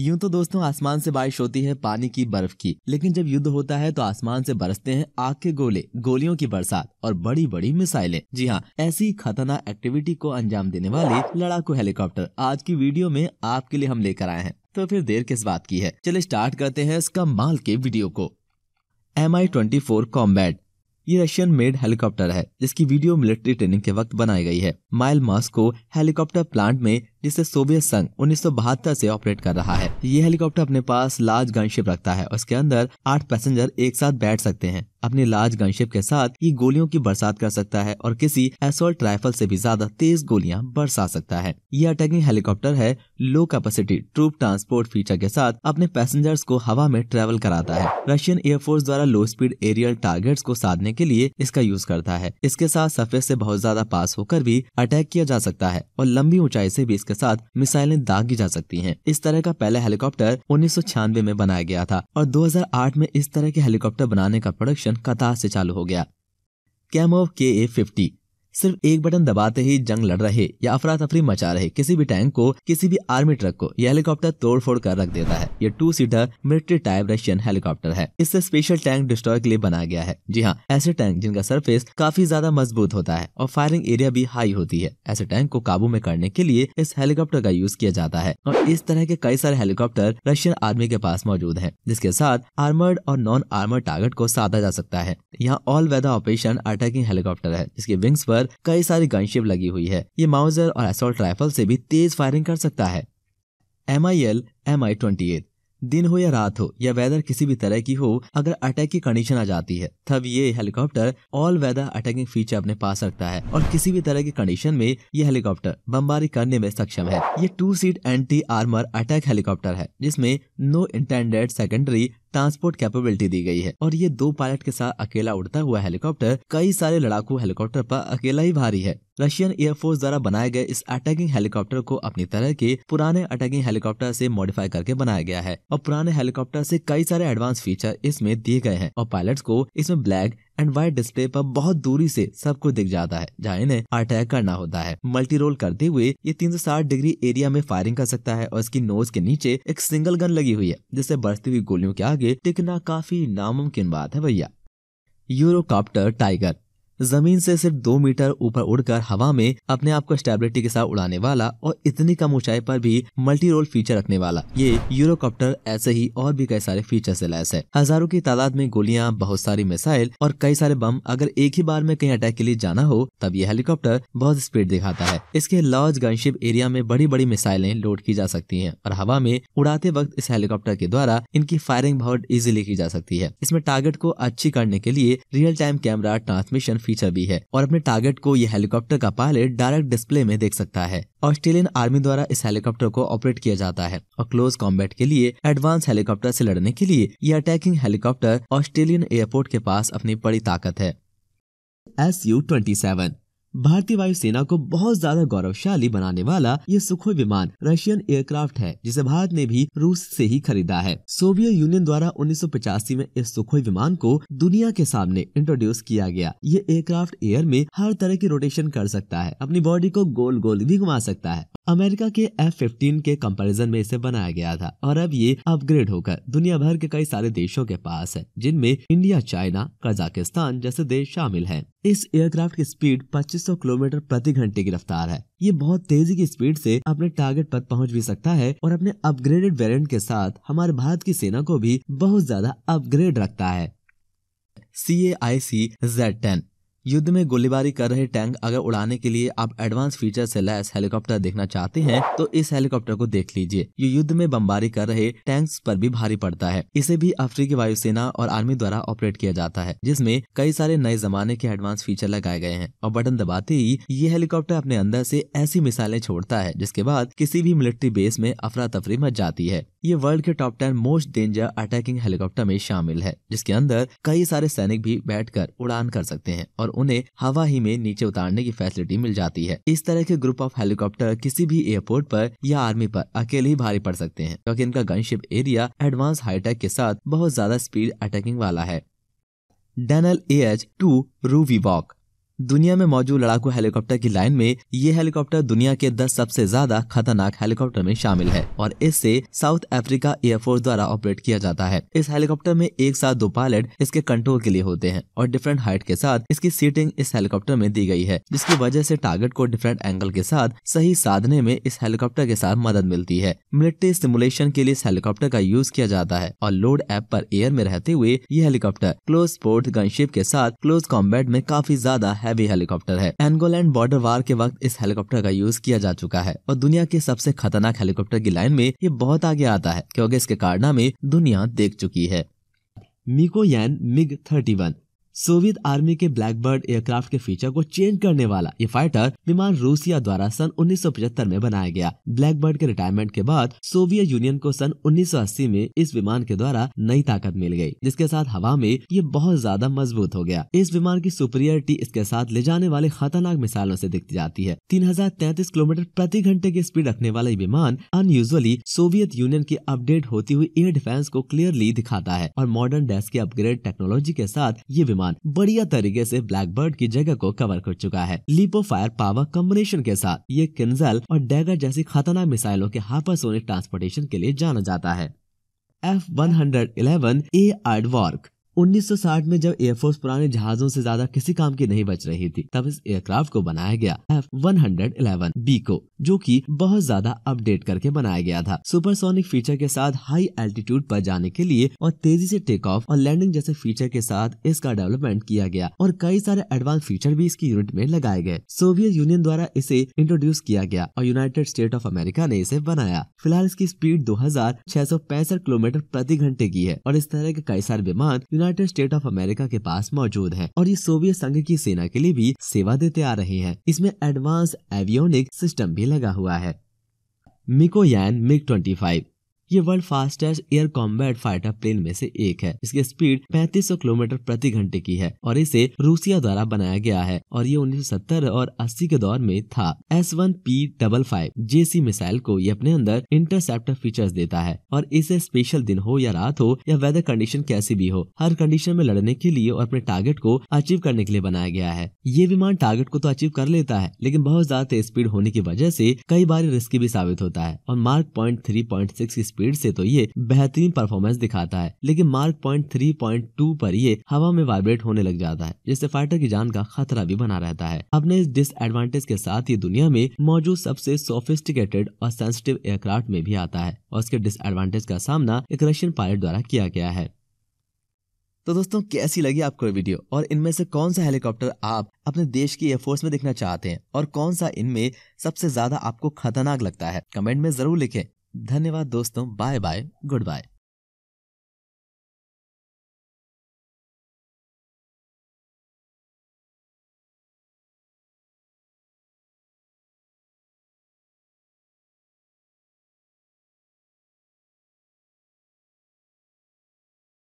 यूं तो दोस्तों आसमान से बारिश होती है पानी की बर्फ की लेकिन जब युद्ध होता है तो आसमान से बरसते हैं आग के गोले गोलियों की बरसात और बड़ी बड़ी मिसाइलें जी हाँ ऐसी खतरनाक एक्टिविटी को अंजाम देने वाले लड़ाकू हेलीकॉप्टर आज की वीडियो में आपके लिए हम लेकर आए हैं तो फिर देर किस बात की है चले स्टार्ट करते हैं इसका माल के वीडियो को M I twenty four combat ये रशियन मेड हेलीकॉप्टर है जिसकी वीडियो मिलिट्री ट्रेनिंग के वक्त बनाई गई है माइल मास को हेलीकॉप्टर प्लांट में जिसे सोवियत संघ उन्नीस से ऑपरेट कर रहा है ये हेलीकॉप्टर अपने पास लार्ज गनशिप रखता है उसके अंदर आठ पैसेंजर एक साथ बैठ सकते हैं अपने लार्ज गनशिप के साथ ये गोलियों की बरसात कर सकता है और किसी एसोल्ट राइफल से भी ज्यादा तेज गोलियां बरसा सकता है ये अटैकिंग हेलीकॉप्टर है low capacity troop transport feature के साथ अपने पैसेंजर्स को हवा में ट्रेवल कराता है रशियन एयरफोर्स द्वारा लो स्पीड एरियल टारगेट्स को साधने के लिए इसका यूज करता है इसके साथ सफेद से बहुत ज्यादा पास होकर भी अटैक किया जा सकता है और लंबी ऊंचाई से भी के साथ मिसाइलें दागी जा सकती हैं। इस तरह का पहला हेलीकॉप्टर उन्नीस में बनाया गया था और 2008 में इस तरह के हेलीकॉप्टर बनाने का प्रोडक्शन कतार से चालू हो गया कैमोव के ए फिफ्टी सिर्फ एक बटन दबाते ही जंग लड़ रहे या अफरा तफरी मचा रहे किसी भी टैंक को किसी भी आर्मी ट्रक को यह हेलीकॉप्टर तोड़ फोड़ कर रख देता है ये two seater military type Russian helicopter है इससे स्पेशल टैंक डिस्ट्रॉय के लिए बनाया गया है जी हाँ ऐसे टैंक जिनका सरफेस काफी ज्यादा मजबूत होता है और फायरिंग एरिया भी हाई होती है ऐसे टैंक को काबू में करने के लिए इस हेलीकॉप्टर का यूज किया जाता है और इस तरह के कई सारे हेलीकॉप्टर रशियन आर्मी के पास मौजूद है जिसके साथ आर्मर्ड और नॉन आर्मर्ड टारगेट को साधा जा सकता है यहाँ all weather operation attacking helicopter है जिसके विंग्स पर कई सारी गनशिप लगी हुई है ये माउजर और असोल्ट राइफल से भी तेज फायरिंग कर सकता है M I L M I twenty eight दिन हो या रात हो या वेदर किसी भी तरह की हो अगर अटैक की कंडीशन आ जाती है तब ये helicopter all weather attacking feature अपने पास रखता है और किसी भी तरह की कंडीशन में ये हेलीकॉप्टर बमबारी करने में सक्षम है ये two seat anti armour attack helicopter है जिसमें no intended secondary transport capability दी गई है और ये दो पायलट के साथ अकेला उड़ता हुआ हेलीकॉप्टर कई सारे लड़ाकू हेलीकॉप्टर पर अकेला ही भारी है रशियन एयरफोर्स द्वारा बनाए गए इस अटैकिंग हेलीकॉप्टर को अपनी तरह के पुराने अटैकिंग हेलीकॉप्टर से मॉडिफाई करके बनाया गया है और पुराने हेलीकॉप्टर से कई सारे एडवांस फीचर इसमें दिए गए हैं और पायलट्स को इसमें ब्लैक एंड वाइट डिस्प्ले पर बहुत दूरी से सबको दिख जाता है जहाँ इन्हें अटैक करना होता है मल्टी रोल करते हुए ये 360 डिग्री एरिया में फायरिंग कर सकता है और इसकी नोज के नीचे एक सिंगल गन लगी हुई है जिससे बढ़ती हुई गोलियों के आगे टिकना काफी नामुमकिन बात है भैया यूरोकॉप्टर टाइगर जमीन से सिर्फ दो मीटर ऊपर उड़कर हवा में अपने आप को स्टेबिलिटी के साथ उड़ाने वाला और इतनी कम ऊंचाई पर भी मल्टी रोल फीचर रखने वाला ये यूरोकॉप्टर ऐसे ही और भी कई सारे फीचर से लैस है हजारों की तादाद में गोलियां बहुत सारी मिसाइल और कई सारे बम अगर एक ही बार में कहीं अटैक के लिए जाना हो तब ये हेलीकॉप्टर बहुत स्पीड दिखाता है इसके लॉर्ज गनशिप एरिया में बड़ी बड़ी मिसाइलें लोड की जा सकती है और हवा में उड़ाते वक्त इस हेलीकॉप्टर के द्वारा इनकी फायरिंग बहुत इजिली की जा सकती है इसमें टारगेट को अच्छी करने के लिए real time camera transmission feature भी है और अपने टारगेट को यह हेलीकॉप्टर का पायलट डायरेक्ट डिस्प्ले में देख सकता है ऑस्ट्रेलियन आर्मी द्वारा इस हेलीकॉप्टर को ऑपरेट किया जाता है और क्लोज कॉम्बैट के लिए एडवांस हेलीकॉप्टर से लड़ने के लिए यह अटैकिंग हेलीकॉप्टर ऑस्ट्रेलियन एयरपोर्ट के पास अपनी बड़ी ताकत है एस यू ट्वेंटी सेवन भारतीय वायुसेना को बहुत ज्यादा गौरवशाली बनाने वाला ये सुखोई विमान रशियन एयरक्राफ्ट है जिसे भारत ने भी रूस से ही खरीदा है सोवियत यूनियन द्वारा उन्नीस में इस सुखोई विमान को दुनिया के सामने इंट्रोड्यूस किया गया ये एयरक्राफ्ट एयर में हर तरह की रोटेशन कर सकता है अपनी बॉडी को गोल गोल भी घुमा सकता है अमेरिका के एफ फिफ्टीन के कंपैरिजन में इसे बनाया गया था और अब ये अपग्रेड होकर दुनिया भर के कई सारे देशों के पास है जिनमें इंडिया चाइना कजाकिस्तान जैसे देश शामिल हैं। इस एयरक्राफ्ट की स्पीड 2500 किलोमीटर प्रति घंटे की रफ्तार है ये बहुत तेजी की स्पीड से अपने टारगेट पर पहुंच भी सकता है और अपने अपग्रेडेड वेरिएंट के साथ हमारे भारत की सेना को भी बहुत ज्यादा अपग्रेड रखता है सी ए आई सी जेड टेन युद्ध में गोलीबारी कर रहे टैंक अगर उड़ाने के लिए आप एडवांस फीचर से लैस हेलीकॉप्टर देखना चाहते हैं तो इस हेलीकॉप्टर को देख लीजिए ये युद्ध में बमबारी कर रहे टैंक्स पर भी भारी पड़ता है इसे भी अफ्रीकी वायुसेना और आर्मी द्वारा ऑपरेट किया जाता है जिसमे कई सारे नए जमाने के एडवांस फीचर लगाए गए हैं और बटन दबाते ही ये हेलीकॉप्टर अपने अंदर से ऐसी मिसाइलें छोड़ता है जिसके बाद किसी भी मिलिट्री बेस में अफरा तफरी मच जाती है ये वर्ल्ड के top ten most danger attacking helicopter में शामिल है जिसके अंदर कई सारे सैनिक भी बैठकर उड़ान कर सकते हैं और उन्हें हवा ही में नीचे उतारने की फैसिलिटी मिल जाती है इस तरह के ग्रुप ऑफ हेलीकॉप्टर किसी भी एयरपोर्ट पर या आर्मी पर अकेले ही भारी पड़ सकते हैं क्योंकि इनका गनशिप एरिया एडवांस हाईटेक के साथ बहुत ज्यादा स्पीड अटैकिंग वाला है Denel A H two Rooivalk दुनिया में मौजूद लड़ाकू हेलीकॉप्टर की लाइन में ये हेलीकॉप्टर दुनिया के 10 सबसे ज्यादा खतरनाक हेलीकॉप्टर में शामिल है और इससे साउथ अफ्रीका एयरफोर्स द्वारा ऑपरेट किया जाता है इस हेलीकॉप्टर में एक साथ दो पायलट इसके कंट्रोल के लिए होते हैं और डिफरेंट हाइट के साथ इसकी सीटिंग इस हेलीकॉप्टर में दी गई है जिसकी वजह से टारगेट को डिफरेंट एंगल के साथ सही साधने में इस हेलीकॉप्टर के साथ मदद मिलती है मिलिट्री सिमुलेशन के लिए इस हेलीकॉप्टर का यूज किया जाता है और लोड ऐप पर एयर में रहते हुए ये हेलीकॉप्टर क्लोज स्पोर्ट गनशिप के साथ क्लोज कॉम्बैट में काफी ज्यादा हैवी हेलीकॉप्टर है एंगोलैंड बॉर्डर वार के वक्त इस हेलीकॉप्टर का यूज किया जा चुका है और दुनिया के सबसे खतरनाक हेलीकॉप्टर की लाइन में ये बहुत आगे आता है क्योंकि इसके कारना में दुनिया देख चुकी है Mikoyan MiG one Soviet army के ब्लैकबर्ड एयरक्राफ्ट के फीचर को चेंज करने वाला ये फाइटर विमान रूसिया द्वारा सन 1975 में बनाया गया ब्लैकबर्ड के रिटायरमेंट के बाद सोवियत यूनियन को सन 1980 में इस विमान के द्वारा नई ताकत मिल गई जिसके साथ हवा में ये बहुत ज्यादा मजबूत हो गया इस विमान की सुपरियरिटी इसके साथ ले जाने वाले खतरनाक मिसाइलों ऐसी दिखती जाती है तीन किलोमीटर प्रति घंटे की स्पीड रखने वाला ये विमान अनयूजली सोवियत यूनियन की अपडेट होती हुई एयर डिफेंस को क्लियरली दिखाता है और मॉडर्न डेस्क के अपग्रेड टेक्नोलॉजी के साथ ये विमान सामान बढ़िया तरीके से ब्लैक बर्ड की जगह को कवर कर चुका है लिपो फायर पावर कम्बिनेशन के साथ ये किन्जल और डैगर जैसी खतरनाक मिसाइलों के हाइपरसोनिक ट्रांसपोर्टेशन के लिए जाना जाता है F one hundred eleven A Aardvark 1960 में जब एयरफोर्स पुराने जहाजों से ज्यादा किसी काम की नहीं बच रही थी तब इस एयरक्राफ्ट को बनाया गया एफ इलेवन बी को जो कि बहुत ज्यादा अपडेट करके बनाया गया था सुपरसोनिक फीचर के साथ हाई एल्टीट्यूड पर जाने के लिए और तेजी से टेक ऑफ और लैंडिंग जैसे फीचर के साथ इसका डेवलपमेंट किया गया और कई सारे एडवांस फीचर भी इसकी यूनिट में लगाए गए सोवियत यूनियन द्वारा इसे इंट्रोड्यूस किया गया और यूनाइटेड स्टेट ऑफ अमेरिका ने इसे बनाया फिलहाल इसकी स्पीड दो किलोमीटर प्रति घंटे की है और इस तरह के कई सारे विमान united united state of America के पास मौजूद है और ये सोवियत संघ की सेना के लिए भी सेवा देते आ रहे हैं इसमें एडवांस एवियोनिक सिस्टम भी लगा हुआ है मिकोयान मिग ट्वेंटी फाइव ये world fastest air combat fighter plane में से एक है इसकी स्पीड 3500 किलोमीटर प्रति घंटे की है और इसे रूसिया द्वारा बनाया गया है और ये 1970 और 80 के दौर में था S one P double five C missile को ये अपने अंदर इंटरसेप्टर फीचर्स देता है और इसे स्पेशल दिन हो या रात हो या वेदर कंडीशन कैसी भी हो हर कंडीशन में लड़ने के लिए और अपने टारगेट को अचीव करने के लिए बनाया गया है ये विमान टारगेट को तो अचीव कर लेता है लेकिन बहुत ज्यादा स्पीड होने की वजह से कई बार रिस्की भी साबित होता है और mark point three point six की स्पीड से तो ये बेहतरीन परफॉर्मेंस दिखाता है लेकिन mark point three point two पर ये हवा में वाइब्रेट होने लग जाता है जिससे फाइटर की जान का खतरा भी बना रहता है अपने इस डिसएडवांटेज के साथ ये दुनिया में मौजूद सबसे सोफिस्टिकेटेड और सेंसिटिव एयरक्राफ्ट में भी आता है और उसके डिसएडवांटेज का सामना एक रशियन पायलट द्वारा किया गया है तो दोस्तों कैसी लगी आपको वीडियो और इनमें से कौन सा हेलीकॉप्टर आप अपने देश की एयरफोर्स में देखना चाहते हैं और कौन सा इनमें सबसे ज्यादा आपको खतरनाक लगता है कमेंट में जरूर लिखें धन्यवाद दोस्तों बाय बाय गुड बाय